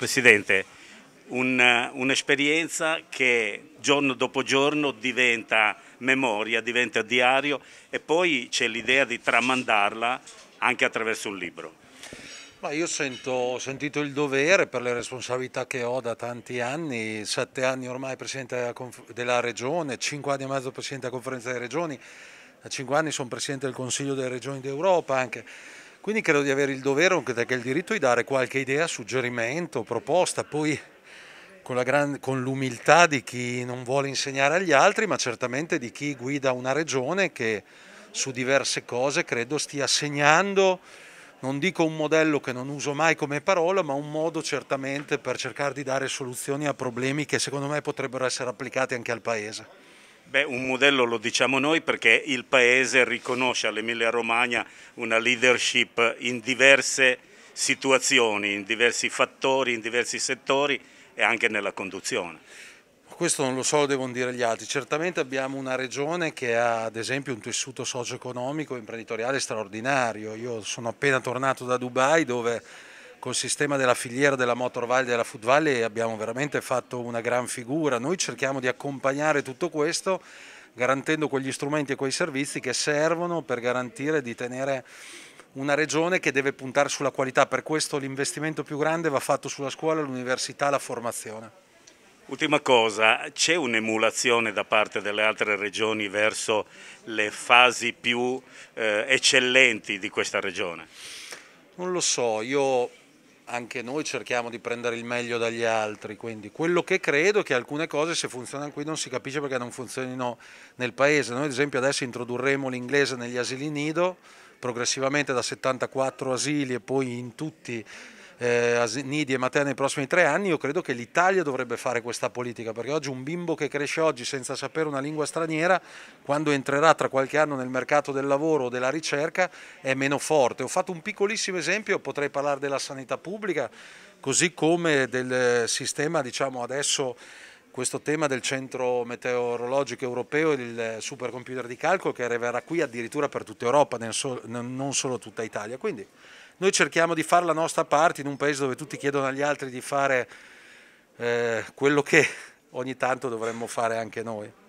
Presidente, eh, un'esperienza un che giorno dopo giorno diventa memoria, diventa diario e poi c'è l'idea di tramandarla anche attraverso un libro. Ma io sento, ho sentito il dovere per le responsabilità che ho da tanti anni, sette anni ormai Presidente della, della Regione, cinque anni e mezzo Presidente della Conferenza delle Regioni, da cinque anni sono Presidente del Consiglio delle Regioni d'Europa anche. Quindi credo di avere il dovere, anche perché il diritto, di dare qualche idea, suggerimento, proposta, poi con, l'umiltà di chi non vuole insegnare agli altri, ma certamente di chi guida una regione che su diverse cose credo stia segnando, non dico un modello che non uso mai come parola, ma un modo certamente per cercare di dare soluzioni a problemi che secondo me potrebbero essere applicati anche al Paese. Beh, un modello lo diciamo noi perché il Paese riconosce all'Emilia Romagna una leadership in diverse situazioni, in diversi fattori, in diversi settori e anche nella conduzione. Questo non lo so, lo devono dire gli altri. Certamente abbiamo una regione che ha ad esempio un tessuto socio-economico e imprenditoriale straordinario. Io sono appena tornato da Dubai dove col sistema della filiera della Motor Valley e della Food Valley abbiamo veramente fatto una gran figura. Noi cerchiamo di accompagnare tutto questo garantendo quegli strumenti e quei servizi che servono per garantire di tenere una regione che deve puntare sulla qualità. Per questo l'investimento più grande va fatto sulla scuola, l'università, la formazione. Ultima cosa, c'è un'emulazione da parte delle altre regioni verso le fasi più eh, eccellenti di questa regione? Non lo so, io anche noi cerchiamo di prendere il meglio dagli altri, quindi quello che credo è che alcune cose se funzionano qui non si capisce perché non funzionino nel paese. Noi ad esempio adesso introdurremo l'inglese negli asili nido, progressivamente da 74 asili e poi in tutti eh, nidi e materne nei prossimi tre anni, io credo che l'Italia dovrebbe fare questa politica, perché oggi un bimbo che cresce oggi senza sapere una lingua straniera, quando entrerà tra qualche anno nel mercato del lavoro o della ricerca, è meno forte. Ho fatto un piccolissimo esempio, potrei parlare della sanità pubblica, così come del sistema, diciamo adesso questo tema del centro meteorologico europeo, e del supercomputer di calcolo che arriverà qui addirittura per tutta Europa, non solo tutta Italia. Quindi noi cerchiamo di fare la nostra parte in un paese dove tutti chiedono agli altri di fare eh, quello che ogni tanto dovremmo fare anche noi.